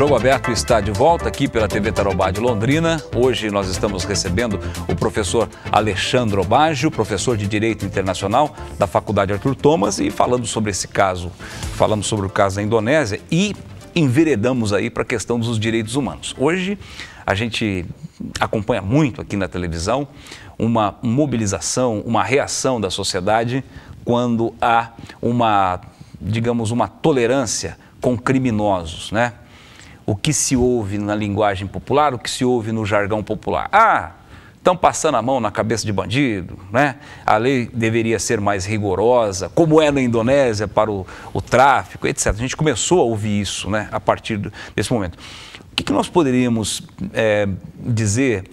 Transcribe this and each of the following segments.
Jogo Aberto está de volta aqui pela TV Tarobá de Londrina. Hoje nós estamos recebendo o professor Alexandre Baggio, professor de Direito Internacional da Faculdade Arthur Thomas, e falando sobre esse caso, falamos sobre o caso da Indonésia e enveredamos aí para a questão dos direitos humanos. Hoje a gente acompanha muito aqui na televisão uma mobilização, uma reação da sociedade quando há uma, digamos, uma tolerância com criminosos, né? o que se ouve na linguagem popular, o que se ouve no jargão popular. Ah, estão passando a mão na cabeça de bandido, né? a lei deveria ser mais rigorosa, como é na Indonésia para o, o tráfico, etc. A gente começou a ouvir isso né? a partir do, desse momento. O que, que nós poderíamos é, dizer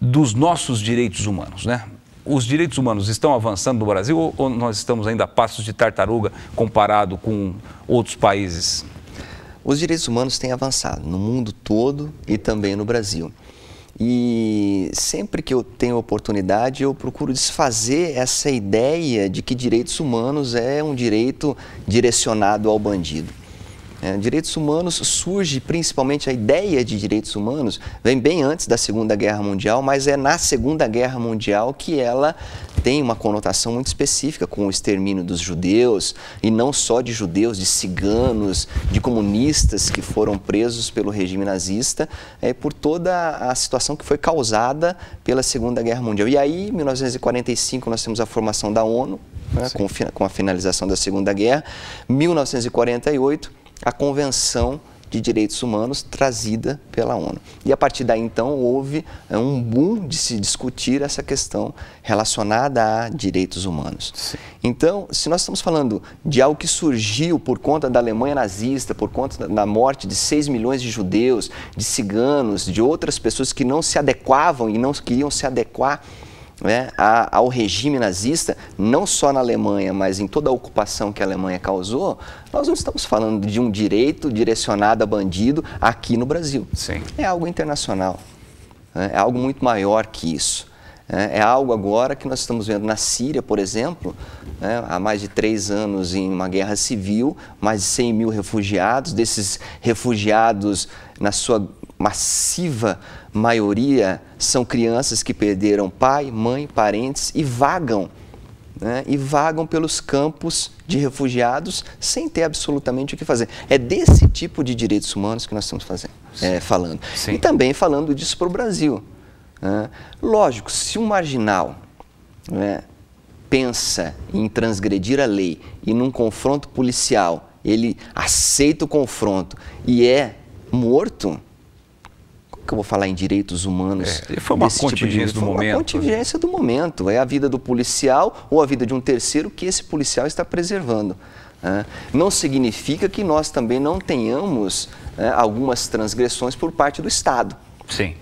dos nossos direitos humanos? Né? Os direitos humanos estão avançando no Brasil ou nós estamos ainda a passos de tartaruga comparado com outros países? Os direitos humanos têm avançado no mundo todo e também no Brasil. E sempre que eu tenho oportunidade, eu procuro desfazer essa ideia de que direitos humanos é um direito direcionado ao bandido. É, direitos humanos surge principalmente a ideia de direitos humanos, vem bem antes da Segunda Guerra Mundial, mas é na Segunda Guerra Mundial que ela tem uma conotação muito específica com o extermínio dos judeus, e não só de judeus, de ciganos, de comunistas que foram presos pelo regime nazista, é, por toda a situação que foi causada pela Segunda Guerra Mundial. E aí, em 1945, nós temos a formação da ONU, né, com, com a finalização da Segunda Guerra, 1948, a Convenção de Direitos Humanos trazida pela ONU. E a partir daí, então, houve é, um boom de se discutir essa questão relacionada a direitos humanos. Sim. Então, se nós estamos falando de algo que surgiu por conta da Alemanha nazista, por conta da morte de 6 milhões de judeus, de ciganos, de outras pessoas que não se adequavam e não queriam se adequar né, ao regime nazista, não só na Alemanha, mas em toda a ocupação que a Alemanha causou, nós não estamos falando de um direito direcionado a bandido aqui no Brasil. Sim. É algo internacional, né, é algo muito maior que isso. Né. É algo agora que nós estamos vendo na Síria, por exemplo, né, há mais de três anos em uma guerra civil, mais de 100 mil refugiados. Desses refugiados, na sua massiva maioria são crianças que perderam pai, mãe, parentes e vagam. Né, e vagam pelos campos de refugiados sem ter absolutamente o que fazer. É desse tipo de direitos humanos que nós estamos fazendo, é, falando. Sim. E também falando disso para o Brasil. Né. Lógico, se um marginal né, pensa em transgredir a lei e num confronto policial ele aceita o confronto e é morto, que eu vou falar em direitos humanos? É, foi uma contingência tipo de... do foi momento. Uma né? contingência do momento. É a vida do policial ou a vida de um terceiro que esse policial está preservando. Né? Não significa que nós também não tenhamos né, algumas transgressões por parte do Estado. Sim.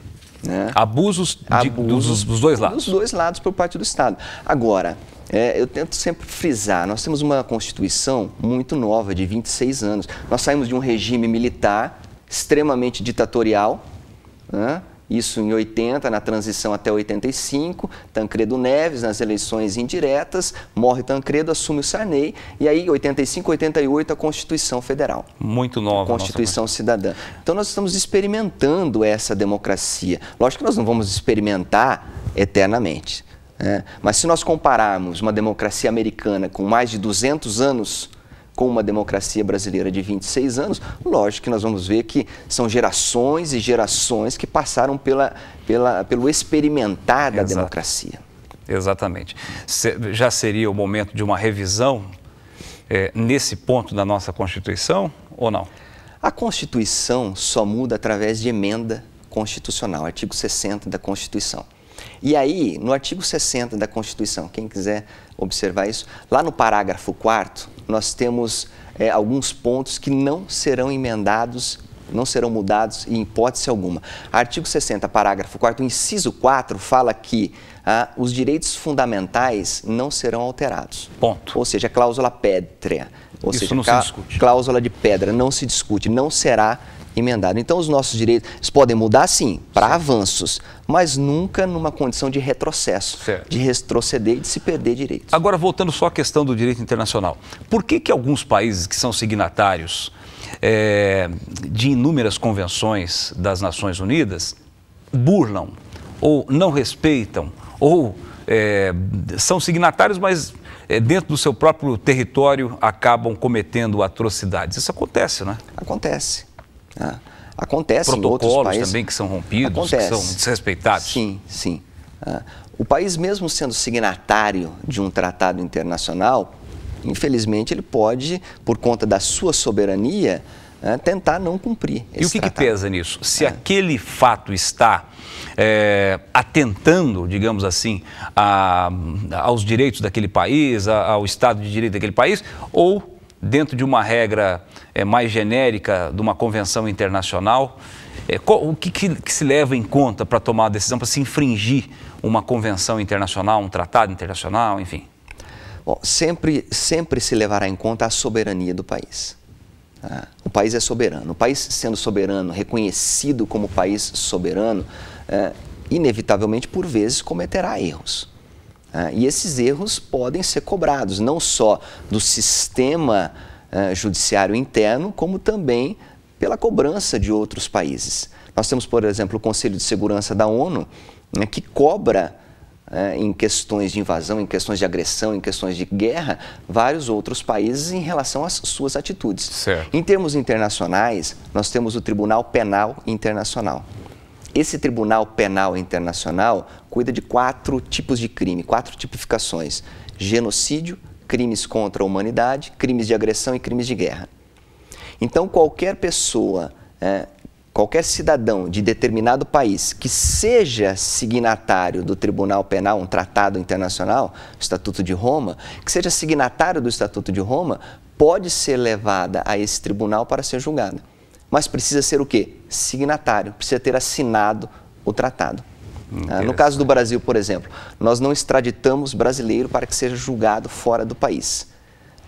Né? Abusos, de, Abusos dos, dos, dois lados. Dos dois lados por parte do Estado. Agora, é, eu tento sempre frisar, nós temos uma Constituição muito nova, de 26 anos. Nós saímos de um regime militar extremamente ditatorial, né? Isso em 80, na transição até 85, Tancredo Neves nas eleições indiretas, morre Tancredo, assume o Sarney, e aí 85, 88 a Constituição Federal. Muito nova. Constituição nossa... Cidadã. Então nós estamos experimentando essa democracia. Lógico que nós não vamos experimentar eternamente, né? mas se nós compararmos uma democracia americana com mais de 200 anos com uma democracia brasileira de 26 anos, lógico que nós vamos ver que são gerações e gerações que passaram pela, pela, pelo experimentar da Exato. democracia. Exatamente. Já seria o momento de uma revisão é, nesse ponto da nossa Constituição ou não? A Constituição só muda através de emenda constitucional, artigo 60 da Constituição. E aí, no artigo 60 da Constituição, quem quiser observar isso, lá no parágrafo 4 nós temos é, alguns pontos que não serão emendados, não serão mudados em hipótese alguma. Artigo 60, parágrafo 4, inciso 4, fala que ah, os direitos fundamentais não serão alterados. Ponto. Ou seja, cláusula pétrea. Ou Isso seja, não se discute. cláusula de pedra não se discute, não será alterada emendado. Então, os nossos direitos podem mudar, sim, para avanços, mas nunca numa condição de retrocesso, certo. de retroceder e de se perder direitos. Agora, voltando só à questão do direito internacional, por que, que alguns países que são signatários é, de inúmeras convenções das Nações Unidas burlam ou não respeitam ou é, são signatários, mas eh, dentro do seu próprio território acabam cometendo atrocidades. Isso acontece, né? Acontece. Né? Acontece Protocolos em outros países. também que são rompidos, Acontece. que são desrespeitados. Sim, sim. Ah, o país, mesmo sendo signatário de um tratado internacional, infelizmente ele pode, por conta da sua soberania, né, tentar não cumprir. e o que, que, pesa nisso? Se é. aquele fato está é, atentando, digamos assim, a, aos direitos daquele país, a, ao Estado de Direito daquele país, ou dentro de uma regra é, mais genérica de uma convenção internacional? É, eh, qual, o que, que, que, se leva em conta para tomar a decisão, para se infringir uma convenção internacional, um tratado internacional, enfim? Bom, sempre, sempre se levará em conta a soberania do país. Tá? O país é soberano. O país sendo soberano, reconhecido como país soberano, é, inevitavelmente, por vezes, cometerá erros. Ah, e esses erros podem ser cobrados, não só do sistema ah, judiciário interno, como também pela cobrança de outros países. Nós temos, por exemplo, o Conselho de Segurança da ONU, né, que cobra né, em questões de invasão, em questões de agressão, em questões de guerra, vários outros países em relação às suas atitudes. Certo. Em termos internacionais, nós temos o Tribunal Penal Internacional. Esse Tribunal Penal Internacional cuida de quatro tipos de crime, quatro tipificações: genocídio, crimes contra a humanidade, crimes de agressão e crimes de guerra. Então, qualquer pessoa, é, qualquer cidadão de determinado país que seja signatário do Tribunal Penal, um tratado internacional, o Estatuto de Roma, que seja signatário do Estatuto de Roma, pode ser levada a esse tribunal para ser julgada mas precisa ser o quê? Signatário, precisa ter assinado o tratado. Ah, no caso do Brasil, por exemplo, nós não extraditamos brasileiro para que seja julgado fora do país.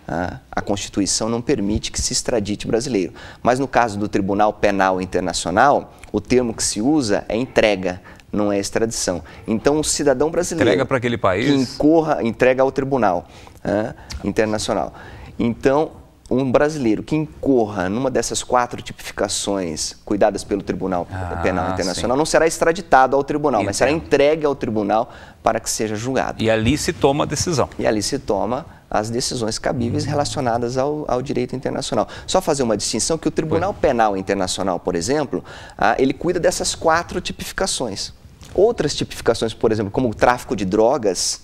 Ah, a Constituição não permite que se extradite brasileiro. Mas no caso do Tribunal Penal Internacional, o termo que se usa é entrega, não é extradição. Então, o cidadão brasileiro. Entrega para aquele país? Que incorra, entrega ao Tribunal ah, Internacional. Então, um brasileiro que incorra numa dessas quatro tipificações cuidadas pelo Tribunal ah, Penal Internacional sim. não será extraditado ao tribunal, Entendo. mas será entregue ao tribunal para que seja julgado. E ali se toma a decisão. E ali se toma as decisões cabíveis uhum. relacionadas ao, ao, direito internacional. Só fazer uma distinção que o Tribunal Penal Internacional, por exemplo, ah, ele cuida dessas quatro tipificações. Outras tipificações, por exemplo, como o tráfico de drogas,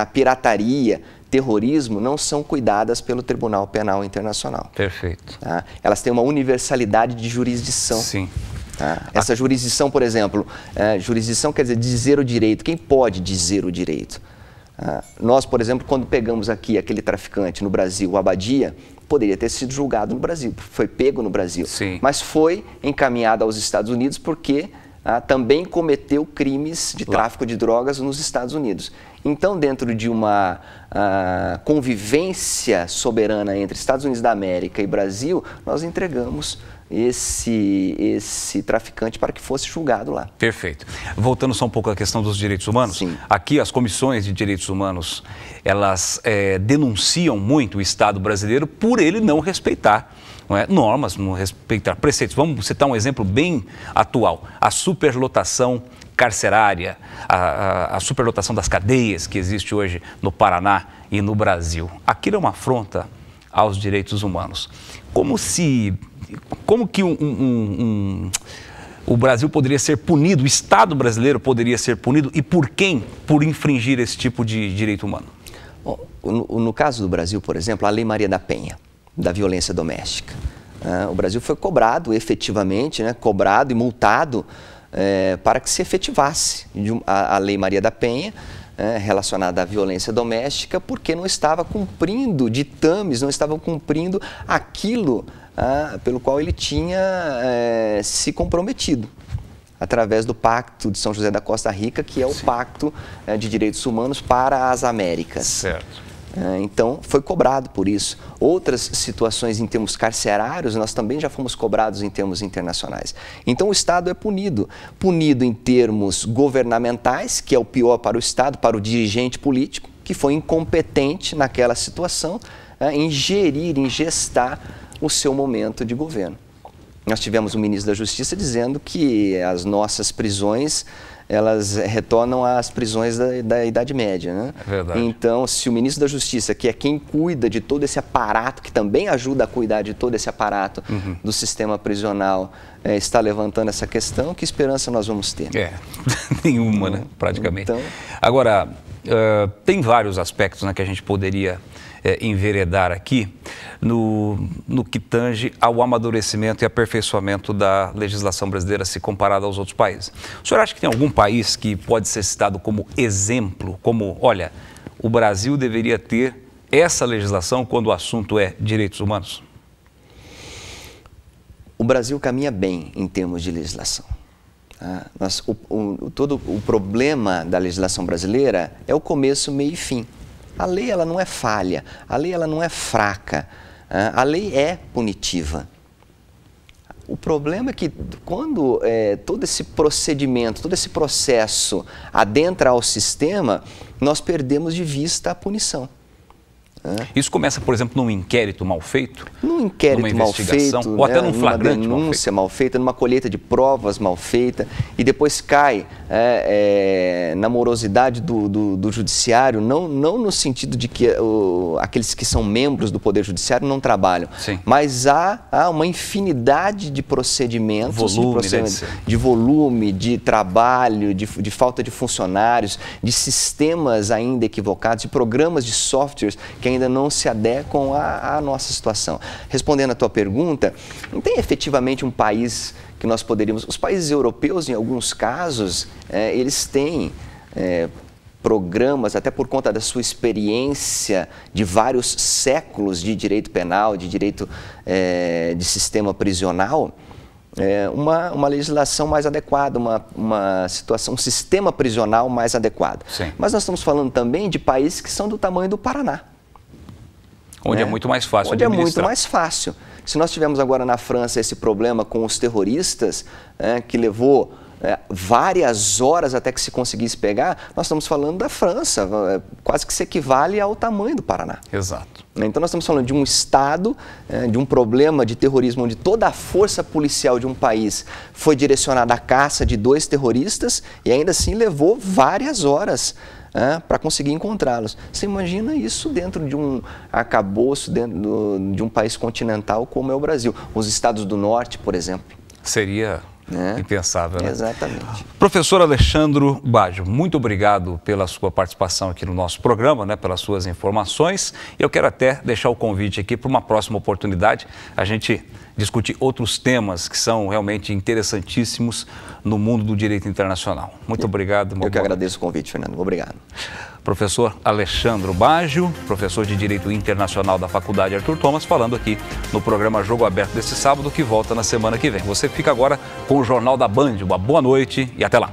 a pirataria, terrorismo, não são cuidadas pelo Tribunal Penal Internacional. Perfeito. Tá? Elas têm uma universalidade de jurisdição. Sim. Tá? Essa a... jurisdição, por exemplo, é, jurisdição quer dizer dizer o direito. Quem pode dizer o direito? Ah, nós, por exemplo, quando pegamos aqui aquele traficante no Brasil, o Abadia, poderia ter sido julgado no Brasil, foi pego no Brasil. Sim. Mas foi encaminhado aos Estados Unidos porque ah, também cometeu crimes de tráfico de drogas nos Estados Unidos. Então, dentro de uma ah, convivência soberana entre Estados Unidos da América e Brasil, nós entregamos esse, esse traficante para que fosse julgado lá. Perfeito. Voltando só um pouco à questão dos direitos humanos, Sim. aqui as comissões de direitos humanos, elas é, denunciam muito o Estado brasileiro por ele não respeitar não é? normas, não respeitar preceitos. Vamos citar um exemplo bem atual: a superlotação carcerária, a, a, a superlotação das cadeias que existe hoje no Paraná e no Brasil. Aquilo é uma afronta aos direitos humanos. Como se. Como que um, um, um, o Brasil poderia ser punido, o Estado brasileiro poderia ser punido e por quem por infringir esse tipo de direito humano? Bom, no, no caso do Brasil, por exemplo, a Lei Maria da Penha da violência doméstica. Né? o Brasil foi cobrado efetivamente, né, cobrado e multado é, para que se efetivasse a, Lei Maria da Penha é, relacionada à violência doméstica, porque não estava cumprindo ditames, não estava cumprindo aquilo ah, pelo qual ele tinha é, se comprometido através do Pacto de São José da Costa Rica, que é o Sim. Pacto eh, de Direitos Humanos para as Américas. Certo. Ah, então, foi cobrado por isso. Outras situações em termos carcerários, nós também já fomos cobrados em termos internacionais. Então, o Estado é punido. Punido em termos governamentais, que é o pior para o Estado, para o dirigente político, que foi incompetente naquela situação ah, em gerir, em gestar o seu momento de governo. Nós tivemos o ministro da Justiça dizendo que as nossas prisões elas retornam às prisões da, da Idade Média. Né? É verdade. Então, se o ministro da Justiça, que é quem cuida de todo esse aparato, que também ajuda a cuidar de todo esse aparato uhum. do sistema prisional, é, está levantando essa questão, que esperança nós vamos ter? É, nenhuma, né? Então, praticamente. Então... Agora, uh, tem vários aspectos né, que a gente poderia é, enveredar aqui no, no que tange ao amadurecimento e aperfeiçoamento da legislação brasileira se comparada aos outros países. O senhor acha que tem algum país que pode ser citado como exemplo, como, olha, o Brasil deveria ter essa legislação quando o assunto é direitos humanos? O Brasil caminha bem em termos de legislação. Ah, nós, o, o, todo o problema da legislação brasileira é o começo, meio e fim. A lei ela não é falha, a lei ela não é fraca, ah, a lei é punitiva. O problema é que quando é, todo esse procedimento, todo esse processo adentra ao sistema, nós perdemos de vista a punição. É? Isso começa, por exemplo, num inquérito mal feito? Num inquérito numa investigação, mal feito, ou até né? num flagrante numa denúncia mal, feita, numa colheita de provas mal feita, e depois cai é, é, na morosidade do, do, do, judiciário, não, não no sentido de que o, aqueles que são membros do Poder Judiciário não trabalham, Sim. mas há, há uma infinidade de procedimentos, volume, né, de, procedimentos de volume, de trabalho, de, de falta de funcionários, de sistemas ainda equivocados, de programas de softwares que ainda ainda não se adequam à, à nossa situação. Respondendo à tua pergunta, não tem efetivamente um país que nós poderíamos. Os países europeus, em alguns casos, é, eles têm. É, programas, até por conta da sua experiência de vários séculos de direito penal, de direito é, de sistema prisional, é, uma, uma legislação mais adequada, uma, uma situação, um sistema prisional mais adequado. Sim. Mas nós estamos falando também de países que são do tamanho do Paraná. Onde é né? é muito mais fácil. Onde é muito mais fácil. Se nós tivemos agora na França esse problema com os terroristas, é, que levou é, várias horas até que se conseguisse pegar, nós estamos falando da França, é, quase que se equivale ao tamanho do Paraná. Exato. Né? Então nós estamos falando de um Estado, de um problema de terrorismo onde toda a força policial de um país foi direcionada à caça de dois terroristas e ainda assim levou várias horas né, para conseguir encontrá-los. Você imagina isso dentro de um arcabouço, dentro do, de um país continental como é o Brasil. Os estados do norte, por exemplo. Seria né? Impensável, né? Exatamente. Professor Alexandro Baggio, muito obrigado pela sua participação aqui no nosso programa, né, pelas suas informações. Eu quero até deixar o convite aqui para uma próxima oportunidade a gente discutir outros temas que são realmente interessantíssimos no mundo do direito internacional. Muito obrigado. Eu que agradeço o convite, Fernando. Obrigado professor Alexandro Baggio, professor de Direito Internacional da Faculdade Arthur Thomas, falando aqui no programa Jogo Aberto desse sábado, que volta na semana que vem. Você fica agora com o Jornal da Band. Uma boa noite e até lá.